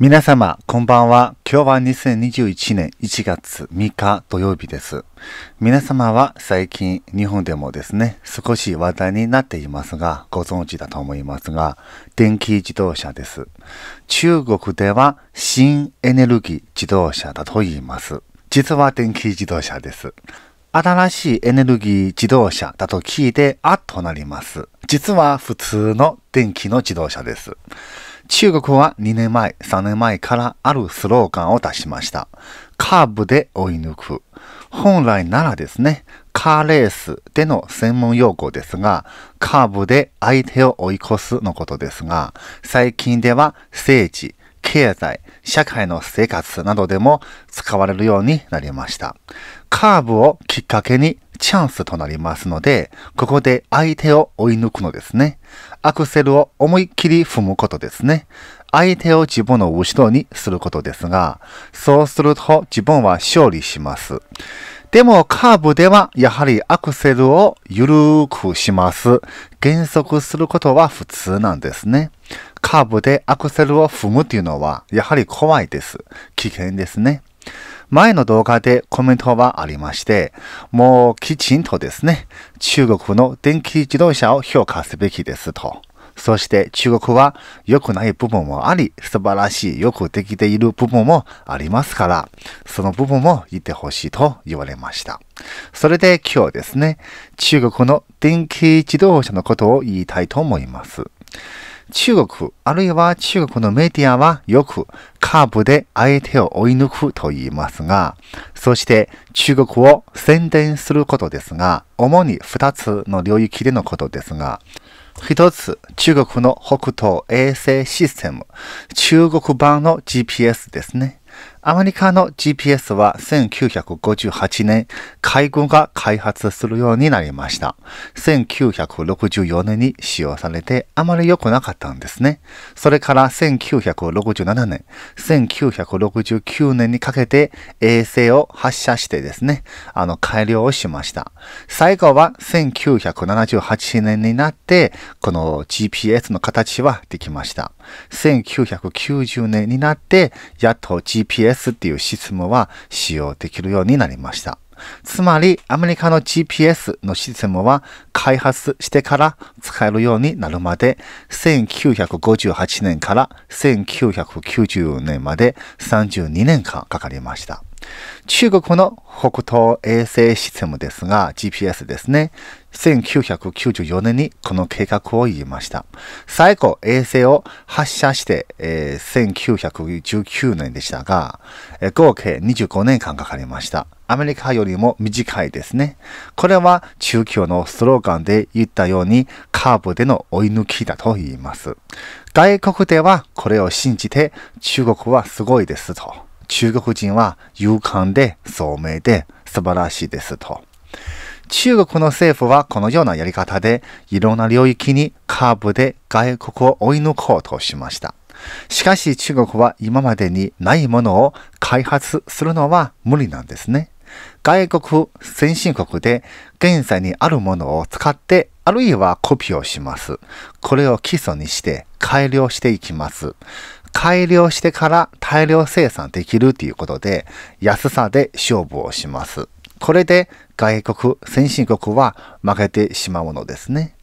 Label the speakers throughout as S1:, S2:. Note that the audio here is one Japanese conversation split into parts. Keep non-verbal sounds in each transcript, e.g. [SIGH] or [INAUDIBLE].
S1: 皆様、こんばんは。今日は2021年1月3日土曜日です。皆様は最近日本でもですね、少し話題になっていますが、ご存知だと思いますが、電気自動車です。中国では新エネルギー自動車だと言います。実は電気自動車です。新しいエネルギー自動車だと聞いて、あっとなります。実は普通の電気の自動車です。中国は2年前、3年前からあるスローガンを出しました。カーブで追い抜く。本来ならですね、カーレースでの専門用語ですが、カーブで相手を追い越すのことですが、最近では政治、経済、社会の生活などでも使われるようになりました。カーブをきっかけにチャンスとなりますので、ここで相手を追い抜くのですね。アクセルを思いっきり踏むことですね。相手を自分の後ろにすることですが、そうすると自分は勝利します。でもカーブではやはりアクセルを緩くします。減速することは普通なんですね。カーブでアクセルを踏むというのは、やはり怖いです。危険ですね。前の動画でコメントはありまして、もうきちんとですね、中国の電気自動車を評価すべきですと。そして中国は良くない部分もあり、素晴らしい、よくできている部分もありますから、その部分も言ってほしいと言われました。それで今日ですね、中国の電気自動車のことを言いたいと思います。中国、あるいは中国のメディアはよくカーブで相手を追い抜くと言いますが、そして中国を宣伝することですが、主に2つの領域でのことですが、一つ、中国の北東衛星システム、中国版の GPS ですね。アメリカの GPS は1958年、海軍が開発するようになりました。1964年に使用されてあまり良くなかったんですね。それから1967年、1969年にかけて衛星を発射してですね、あの改良をしました。最後は1978年になって、この GPS の形はできました。1990年になって、やっと GPS GPS っていうシステムは使用できるようになりました。つまり、アメリカの GPS のシステムは開発してから使えるようになるまで、1958年から1990年まで32年間かかりました。中国の北東衛星システムですが、GPS ですね。1994年にこの計画を言いました。最後、衛星を発射して、えー、1919年でしたが、えー、合計25年間かかりました。アメリカよりも短いですね。これは中共のスローガンで言ったようにカーブでの追い抜きだと言います。外国ではこれを信じて中国はすごいですと。中国人は勇敢で聡明で素晴らしいですと。中国の政府はこのようなやり方でいろんな領域にカーブで外国を追い抜こうとしました。しかし中国は今までにないものを開発するのは無理なんですね。外国、先進国で現在にあるものを使って、あるいはコピーをします。これを基礎にして改良していきます。改良してから大量生産できるということで、安さで勝負をします。これで外国、先進国は負けてしまうのですね。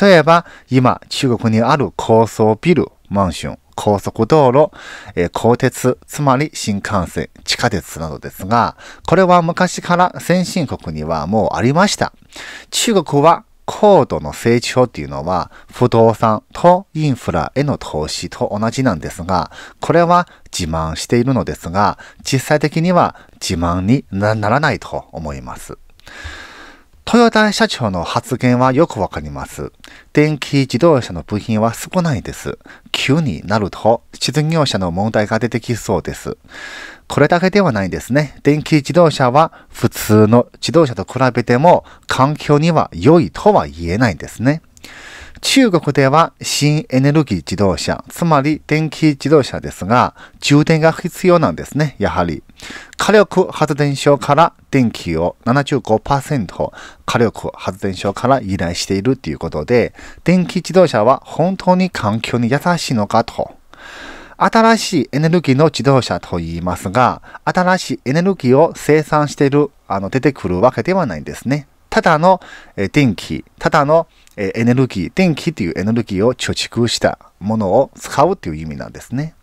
S1: 例えば、今、中国にある高層ビル、マンション、高速道路、えー、鋼鉄、つまり新幹線、地下鉄などですが、これは昔から先進国にはもうありました。中国は高度の成長っていうのは不動産とインフラへの投資と同じなんですが、これは自慢しているのですが、実際的には自慢にならないと思います。豊田社長の発言はよくわかります。電気自動車の部品は少ないです。急になると、失業者の問題が出てきそうです。これだけではないんですね。電気自動車は普通の自動車と比べても環境には良いとは言えないんですね。中国では新エネルギー自動車、つまり電気自動車ですが、充電が必要なんですね、やはり。火力発電所から電気を75%火力発電所から依頼しているということで、電気自動車は本当に環境に優しいのかと新しいエネルギーの自動車と言いますが、新しいエネルギーを生産している、あの、出てくるわけではないんですね。ただの、え電気、ただの、えエネルギー、電気というエネルギーを貯蓄したものを使うという意味なんですね。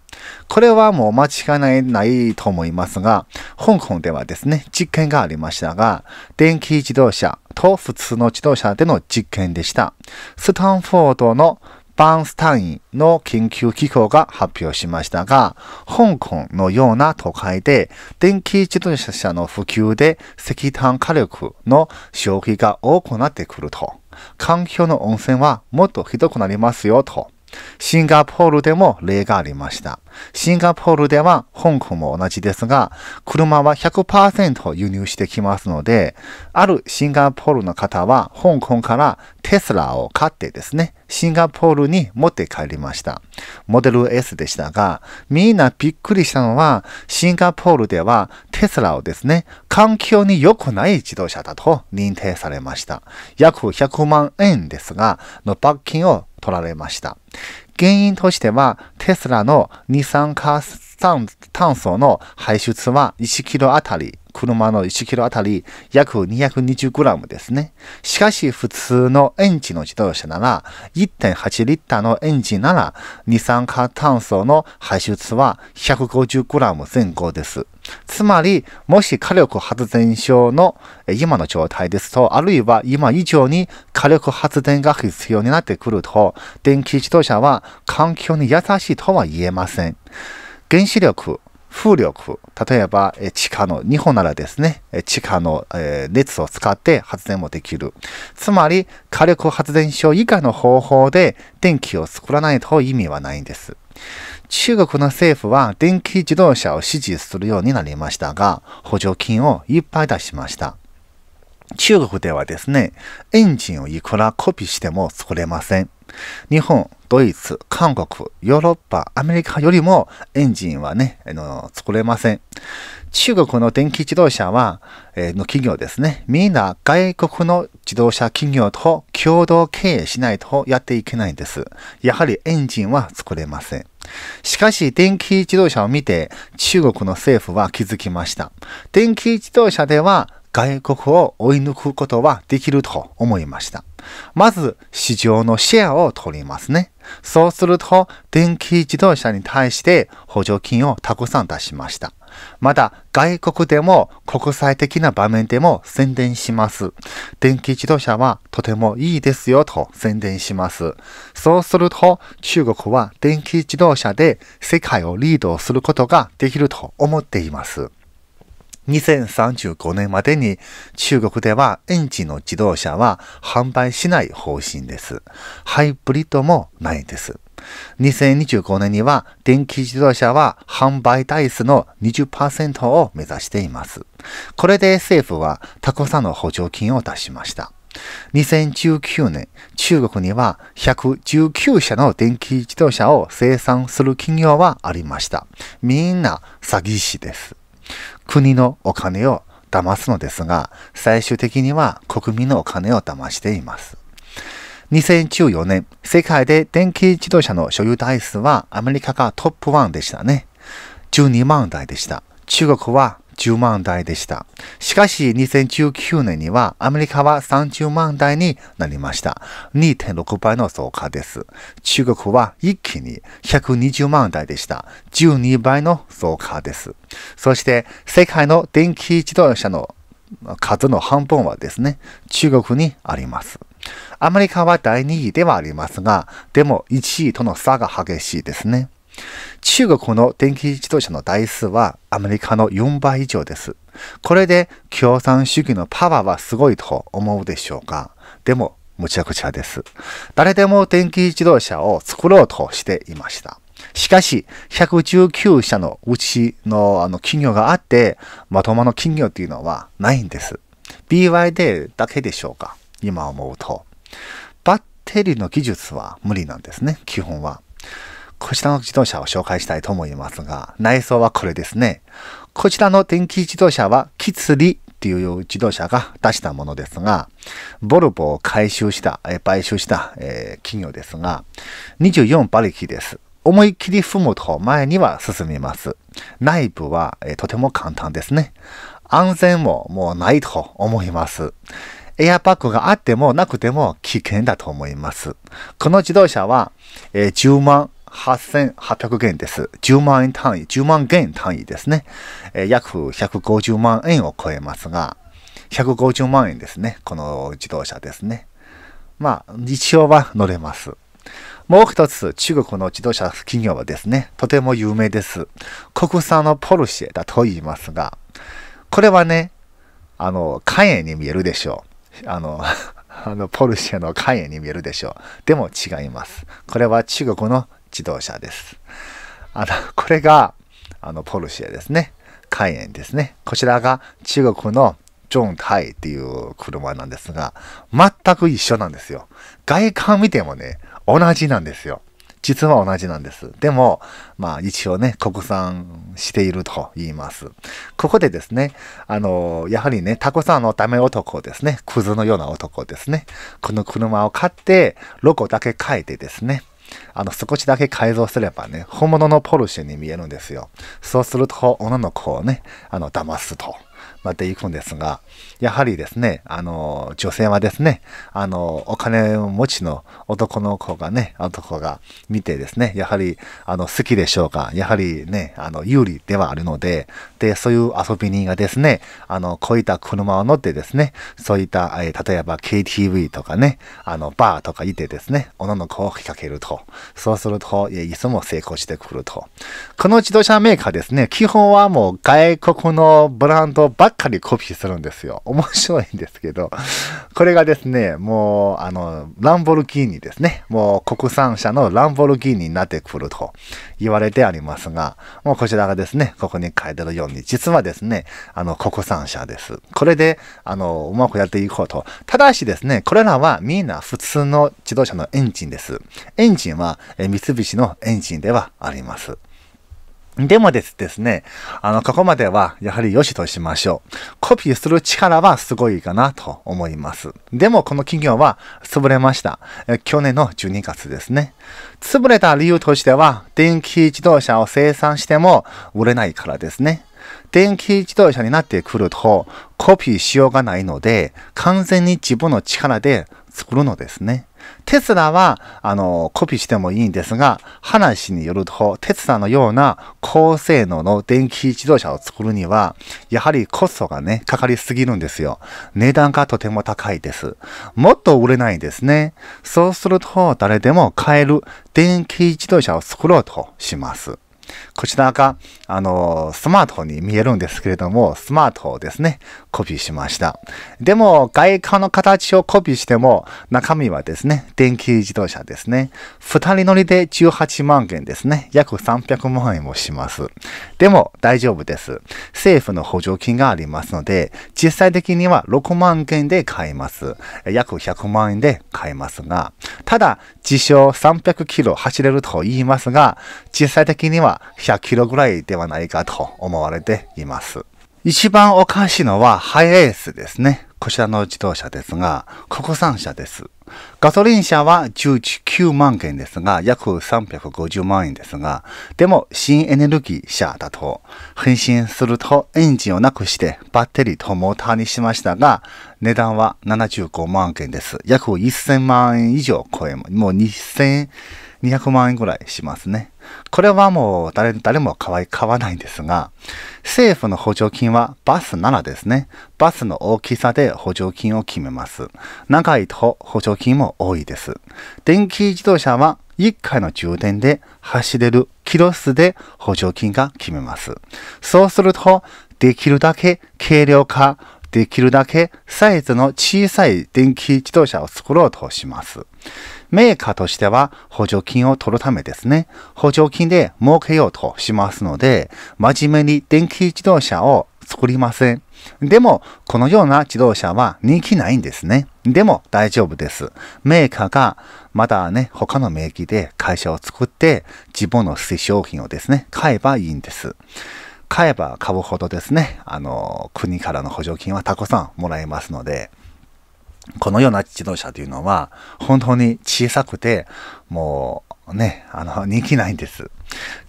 S1: これはもう間違いないと思いますが、香港ではですね、実験がありましたが、電気自動車と普通の自動車での実験でした。スタンフォードのバーンスタインの研究機構が発表しましたが、香港のような都会で電気自動車の普及で石炭火力の消費が多くなってくると、環境の温泉はもっとひどくなりますよと。シンガポールでも例がありました。シンガポールでは香港も同じですが、車は100%輸入してきますので、あるシンガポールの方は香港からテスラを買ってですね、シンガポールに持って帰りました。モデル S でしたが、みんなびっくりしたのは、シンガポールではテスラをですね、環境に良くない自動車だと認定されました。約100万円ですが、の罰金を取られました。原因としては、テスラの二酸化炭素の排出は1キロあたり車の1キロあたり約2 2 0グラムですね。しかし普通のエンジンの自動車なら1.8リッターのエンジンなら二酸化炭素の排出は 150g 前後です。つまり、もし火力発電所の今の状態ですと、あるいは今以上に火力発電が必要になってくると、電気自動車は環境に優しいとは言えません。原子力、風力、例えば地下の、日本ならですね、地下の熱を使って発電もできる。つまり火力発電所以外の方法で電気を作らないと意味はないんです。中国の政府は電気自動車を支持するようになりましたが、補助金をいっぱい出しました。中国ではですね、エンジンをいくらコピーしても作れません。日本、ドイツ、韓国、ヨーロッパ、アメリカよりもエンジンはね、あの作れません。中国の電気自動車は、えー、の企業ですね。みんな外国の自動車企業と共同経営しないとやっていけないんです。やはりエンジンは作れません。しかし、電気自動車を見て中国の政府は気づきました。電気自動車では外国を追い抜くことはできると思いました。まず、市場のシェアを取りますね。そうすると、電気自動車に対して補助金をたくさん出しました。また、外国でも国際的な場面でも宣伝します。電気自動車はとてもいいですよと宣伝します。そうすると、中国は電気自動車で世界をリードすることができると思っています。2035年までに中国ではエンジンの自動車は販売しない方針です。ハイブリッドもないです。2025年には電気自動車は販売台数の20%を目指しています。これで政府はたくさんの補助金を出しました。2019年、中国には119社の電気自動車を生産する企業はありました。みんな詐欺師です。国のお金を騙すのですが、最終的には国民のお金を騙しています。2014年、世界で電気自動車の所有台数はアメリカがトップ1でしたね。12万台でした。中国は10万台でした。しかし2019年にはアメリカは30万台になりました。2.6倍の増加です。中国は一気に120万台でした。12倍の増加です。そして世界の電気自動車の数の半分はですね、中国にあります。アメリカは第2位ではありますが、でも1位との差が激しいですね。中国の電気自動車の台数はアメリカの4倍以上です。これで共産主義のパワーはすごいと思うでしょうかでもむちゃくちゃです。誰でも電気自動車を作ろうとしていました。しかし、119社のうちのあの企業があって、まともな企業っていうのはないんです。BYD だけでしょうか。今思うと。バッテリーの技術は無理なんですね、基本は。こちらの自動車を紹介したいと思いますが、内装はこれですね。こちらの電気自動車は、キツリっていう自動車が出したものですが、ボルボを回収した、買収した、えー、企業ですが、24馬力です。思い切り踏むと前には進みます。内部は、えー、とても簡単ですね。安全ももうないと思います。エアバッグがあってもなくても危険だと思います。この自動車は、えー、10万8800元です。10万円単位、10万元単位ですね。えー、約150万円を超えますが、150万円ですね。この自動車ですね。まあ、日応は乗れます。もう一つ、中国の自動車企業はですね、とても有名です。国産のポルシェだと言いますが、これはね、あの、肝エに見えるでしょう。あの、[LAUGHS] あのポルシェの肝エに見えるでしょう。でも違います。これは中国の自動車です。あの、これが、あの、ポルシェですね。カイエンですね。こちらが中国のジョン・タイっていう車なんですが、全く一緒なんですよ。外観見てもね、同じなんですよ。実は同じなんです。でも、まあ一応ね、国産していると言います。ここでですね、あの、やはりね、タコさんのダメ男ですね、クズのような男ですね、この車を買って、ロゴだけ書いてですね、あの、少しだけ改造すればね、本物のポルシェに見えるんですよ。そうすると、女の子をね、あの、騙すと。また行くんですが、やはりですね、あの、女性はですね、あの、お金持ちの男の子がね、男が見てですね、やはり、あの、好きでしょうか、やはりね、あの、有利ではあるので、で、そういう遊び人がですね、あの、こういった車を乗ってですね、そういった、え例えば KTV とかね、あの、バーとかいてですね、女の子を引っ掛けると。そうすると、いつも成功してくると。この自動車メーカーですね、基本はもう外国のブランドばっかりコピーするんですよ。[LAUGHS] 面白いんですけど、これがですね、もう、あの、ランボルギーニですね。もう国産車のランボルギーニになってくると言われてありますが、もうこちらがですね、ここに書いてるように、実はですね、あの、国産車です。これで、あの、うまくやっていこうと。ただしですね、これらはみんな普通の自動車のエンジンです。エンジンは、え三菱のエンジンではあります。でもですですね、あの、ここまではやはり良しとしましょう。コピーする力はすごいかなと思います。でもこの企業は潰れました。去年の12月ですね。潰れた理由としては、電気自動車を生産しても売れないからですね。電気自動車になってくると、コピーしようがないので、完全に自分の力で作るのですね。テスラは、あの、コピーしてもいいんですが、話によると、テスラのような高性能の電気自動車を作るには、やはりコストがね、かかりすぎるんですよ。値段がとても高いです。もっと売れないんですね。そうすると、誰でも買える電気自動車を作ろうとします。こちらが、あの、スマートに見えるんですけれども、スマートですね。コピーしました。でも、外貨の形をコピーしても、中身はですね、電気自動車ですね。二人乗りで18万円ですね。約300万円もします。でも、大丈夫です。政府の補助金がありますので、実際的には6万円で買えます。約100万円で買えますが、ただ、自称300キロ走れると言いますが、実際的には100キロぐらいではないかと思われています。一番おかしいのはハイエースですね。こちらの自動車ですが、国産車です。ガソリン車は19万件ですが、約350万円ですが、でも新エネルギー車だと、変身するとエンジンをなくしてバッテリーとモーターにしましたが、値段は75万件です。約1000万円以上超え、もう2200万円ぐらいしますね。これはもう誰誰も買わないんですが、政府の補助金はバスならですね、バスの大きさで補助金を決めます。長いと補助金も多いです。電気自動車は1回の充電で走れるキロ数で補助金が決めます。そうすると、できるだけ軽量化、できるだけサイズの小さい電気自動車を作ろうとします。メーカーとしては補助金を取るためですね、補助金で儲けようとしますので、真面目に電気自動車を作りません。でも、このような自動車は人気ないんですね。でも大丈夫です。メーカーがまだね、他の名義で会社を作って、自分の推奨品をですね、買えばいいんです。買えば買うほどですね、あの、国からの補助金はたくさんもらえますので、このような自動車というのは、本当に小さくて、もうね、あの、人気ないんです。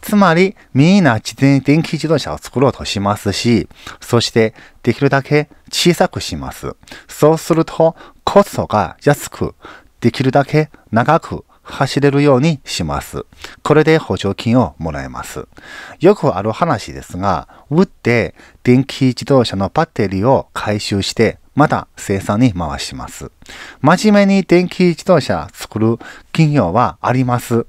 S1: つまり、みんな電気自動車を作ろうとしますし、そしてできるだけ小さくします。そうすると、コストが安く、できるだけ長く走れるようにします。これで補助金をもらえます。よくある話ですが、売って電気自動車のバッテリーを回収してまた生産に回します。真面目に電気自動車作る企業はあります。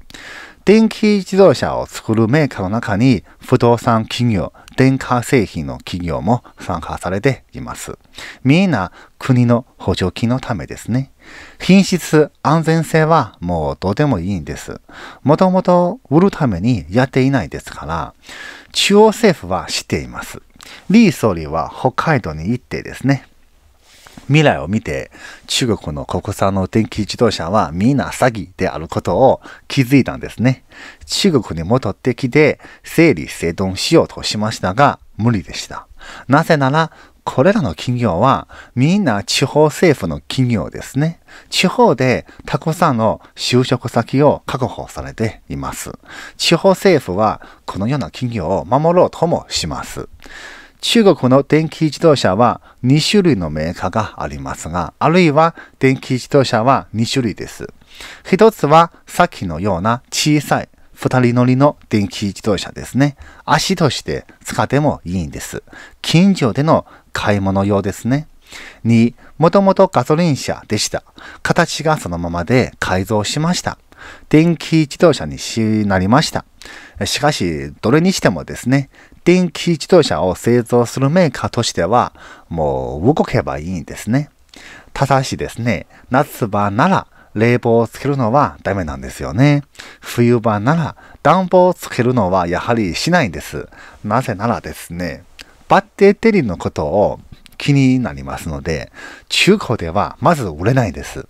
S1: 電気自動車を作るメーカーの中に不動産企業、電化製品の企業も参加されています。みんな国の補助金のためですね。品質、安全性はもうどうでもいいんです。もともと売るためにやっていないですから、中央政府は知っています。李総理は北海道に行ってですね、未来を見て、中国の国産の電気自動車はみんな詐欺であることを気づいたんですね。中国に戻ってきて、整理整頓しようとしましたが、無理でした。なぜなら、これらの企業はみんな地方政府の企業ですね。地方でたくさんの就職先を確保されています。地方政府はこのような企業を守ろうともします。中国の電気自動車は2種類のメーカーがありますが、あるいは電気自動車は2種類です。一つはさっきのような小さい2人乗りの電気自動車ですね。足として使ってもいいんです。近所での買い物用ですね。2、もともとガソリン車でした。形がそのままで改造しました。電気自動車になりました。しかし、どれにしてもですね、電気自動車を製造するメーカーとしては、もう動けばいいんですね。ただしですね、夏場なら冷房をつけるのはダメなんですよね。冬場なら暖房をつけるのはやはりしないんです。なぜならですね、バッテリーのことを気になりますので、中古ではまず売れないです。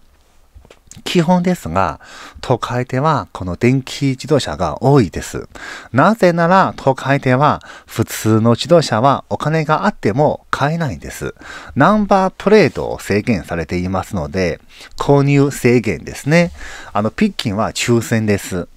S1: 基本ですが、都会ではこの電気自動車が多いです。なぜなら都会では普通の自動車はお金があっても買えないんです。ナンバープレートを制限されていますので、購入制限ですね。あの、ピッキンは抽選です。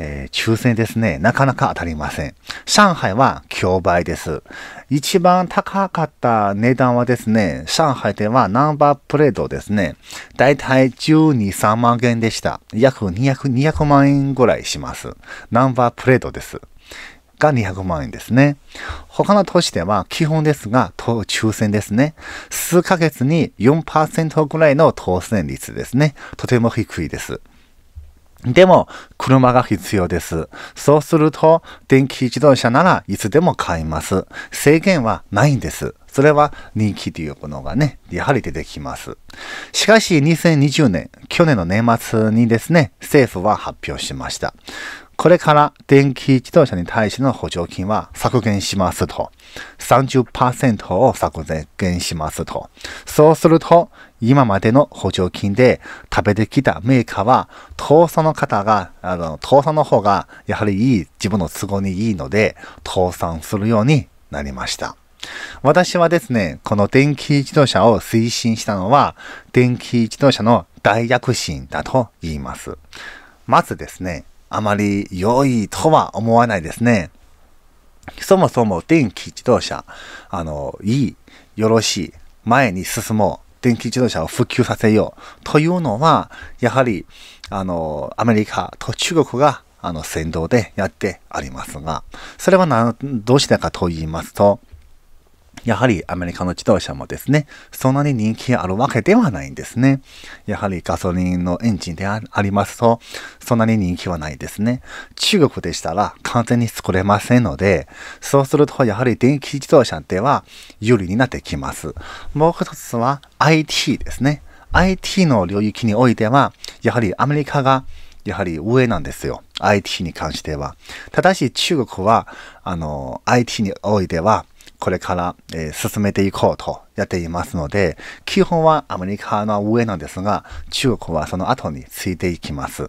S1: えー、抽選ですね、なかなか当たりません。上海は競売です。一番高かった値段はですね、上海ではナンバープレートですね、だいたい12、3万円でした。約200、200万円ぐらいします。ナンバープレートです。が200万円ですね。他の都市では基本ですが、抽選ですね。数ヶ月に4%ぐらいの当選率ですね。とても低いです。でも、車が必要です。そうすると、電気自動車ならいつでも買います。制限はないんです。それは人気というものがね、やはり出てきます。しかし2020年、去年の年末にですね、政府は発表しました。これから電気自動車に対しての補助金は削減しますと。30%を削減しますと。そうすると、今までの補助金で食べてきたメーカーは、倒産の方が、あの、倒産の方が、やはりいい、自分の都合にいいので、倒産するようになりました。私はですね、この電気自動車を推進したのは、電気自動車の大躍進だと言います。まずですね、あまり良いとは思わないですね。そもそも電気自動車、あの、いい、よろしい、前に進もう、電気自動車を普及させようというのは、やはり、あの、アメリカと中国が、あの、先導でやってありますが、それはな、どうしてかと言いますと、やはりアメリカの自動車もですね、そんなに人気あるわけではないんですね。やはりガソリンのエンジンでありますと、そんなに人気はないですね。中国でしたら完全に作れませんので、そうするとやはり電気自動車では有利になってきます。もう一つは IT ですね。IT の領域においては、やはりアメリカがやはり上なんですよ。IT に関しては。ただし中国は、あの、IT においては、これから、えー、進めていこうとやっていますので、基本はアメリカの上なんですが、中国はその後についていきます。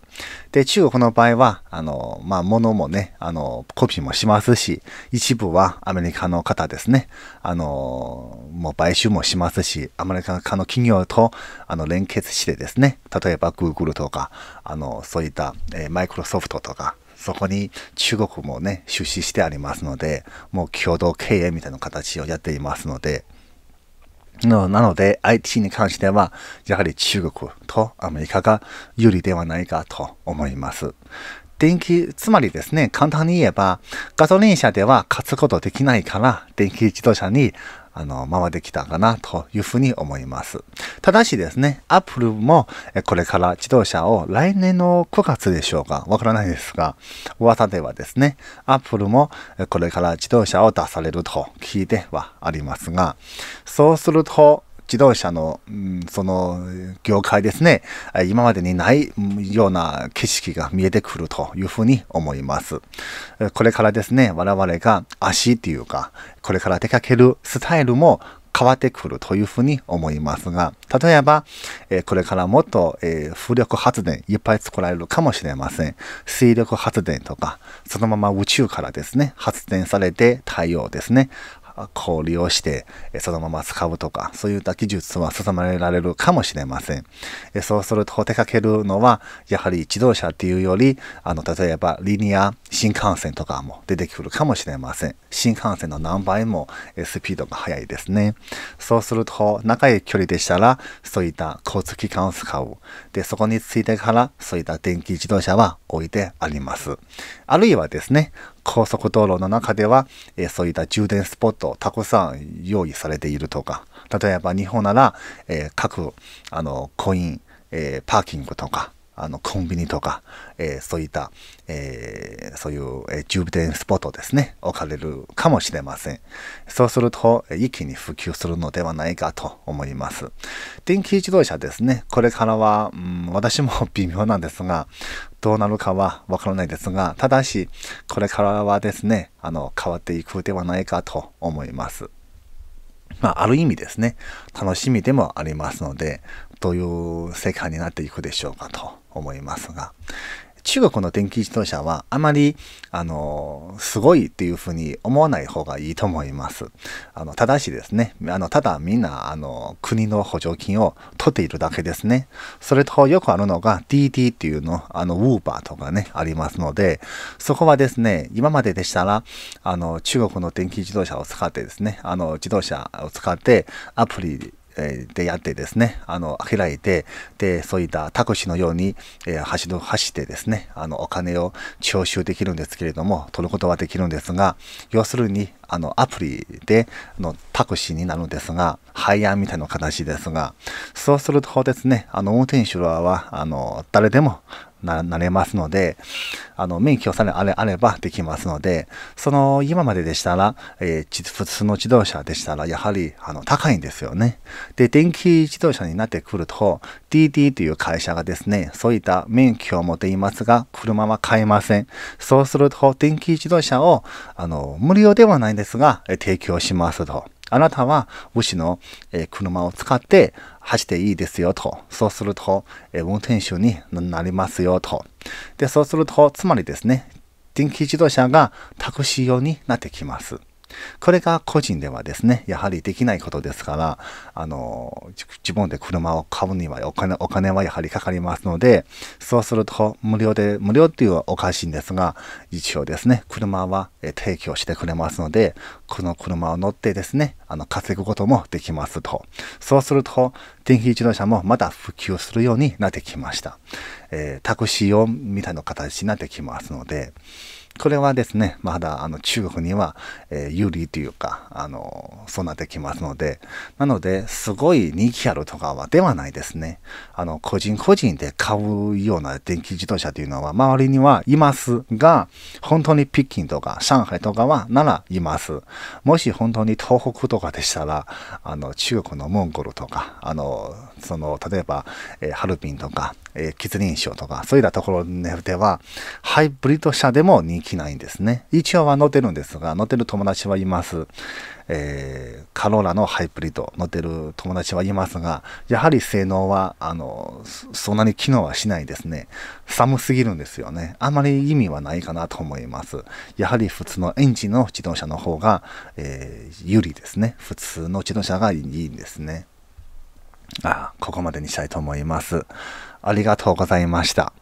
S1: で、中国の場合は、あの、まあ、物もね、あの、コピーもしますし、一部はアメリカの方ですね、あの、もう買収もしますし、アメリカの企業とあの連結してですね、例えば Google とか、あの、そういった、えー、Microsoft とか、そこに中国もね、出資してありますので、もう共同経営みたいな形をやっていますので、なので IT に関しては、やはり中国とアメリカが有利ではないかと思います。電気、つまりですね、簡単に言えば、ガソリン車では勝つことできないから、電気自動車にあの、ままできたかなというふうに思います。ただしですね、アップルもこれから自動車を来年の9月でしょうか、わからないですが、噂ではですね、アップルもこれから自動車を出されると聞いてはありますが、そうすると、自動車の、うん、その業界ですね、今までにないような景色が見えてくるというふうに思います。これからですね、我々が足っていうか、これから出かけるスタイルも変わってくるというふうに思いますが、例えば、えこれからもっと、え風力発電いっぱい作られるかもしれません。水力発電とか、そのまま宇宙からですね、発電されて太陽ですね、こう利用して、そのまま使うとか、そういった技術は進められるかもしれません。そうすると出かけるのは、やはり自動車っていうより、あの、例えばリニア新幹線とかも出てくるかもしれません。新幹線の何倍もスピードが速いですね。そうすると、長い距離でしたら、そういった交通機関を使う。で、そこについてから、そういった電気自動車は置いてあります。あるいはですね、高速道路の中では、えー、そういった充電スポットをたくさん用意されているとか、例えば日本なら、えー、各、あの、コイン、えー、パーキングとか、あの、コンビニとか、えー、そういった、えー、そういう、えー、充電スポットですね、置かれるかもしれません。そうすると、一気に普及するのではないかと思います。電気自動車ですね、これからは、うん、私も [LAUGHS] 微妙なんですが、どうなるかはわからないですが、ただし、これからはですね、あの、変わっていくではないかと思います。まあ、ある意味ですね、楽しみでもありますので、どういう世界になっていくでしょうかと思いますが、中国の電気自動車はあまり、あの、すごいっていうふうに思わない方がいいと思います。あの、ただしですね、あの、ただみんな、あの、国の補助金を取っているだけですね。それとよくあるのが DD っていうの、あの、ウーバーとかね、ありますので、そこはですね、今まででしたら、あの、中国の電気自動車を使ってですね、あの、自動車を使ってアプリえー、でやってですね、あの、開いて、で、そういったタクシーのように、えー、橋走ってですね、あの、お金を徴収できるんですけれども、取ることはできるんですが、要するに、あの、アプリでのタクシーになるんですが、廃案みたいな形ですが、そうするとですね、あの、運転手は、あの、誰でも、なれますので、あの、免許さえあれあればできますので、その、今まででしたら、えー、普通の自動車でしたら、やはり、あの、高いんですよね。で、電気自動車になってくると、DD という会社がですね、そういった免許を持っていますが、車は買えません。そうすると、電気自動車を、あの、無料ではないんですが、提供しますと。あなたは、武士の、え車を使って、走っていいですよと。そうすると、え運転手になりますよと。で、そうすると、つまりですね、電気自動車がタクシー用になってきます。これが個人ではですね、やはりできないことですから、あの、自分で車を買うにはお金お金はやはりかかりますので、そうすると無料で、無料っていうのはおかしいんですが、一応ですね、車は提供してくれますので、この車を乗ってですね、あの、稼ぐこともできますと。そうすると、電気自動車もまた普及するようになってきました。えー、タクシー用みたいな形になってきますので、これはですね、まだあの中国には、えー、有利というか、あの、そうなってきますので、なので、すごい人気あるとかはではないですね。あの、個人個人で買うような電気自動車というのは周りにはいますが、本当に北京とか上海とかはならいます。もし本当に東北とかでしたら、あの、中国のモンゴルとか、あの、その、例えば、えー、ハルビンとか、えー、喫認証とか、そういったところでは、ハイブリッド車でも人気ないんですね。一応は乗ってるんですが、乗ってる友達はいます。えー、カローラのハイブリッド、乗ってる友達はいますが、やはり性能は、あの、そんなに機能はしないですね。寒すぎるんですよね。あまり意味はないかなと思います。やはり普通のエンジンの自動車の方が、えー、有利ですね。普通の自動車がいいんですね。あここまでにしたいと思います。ありがとうございました。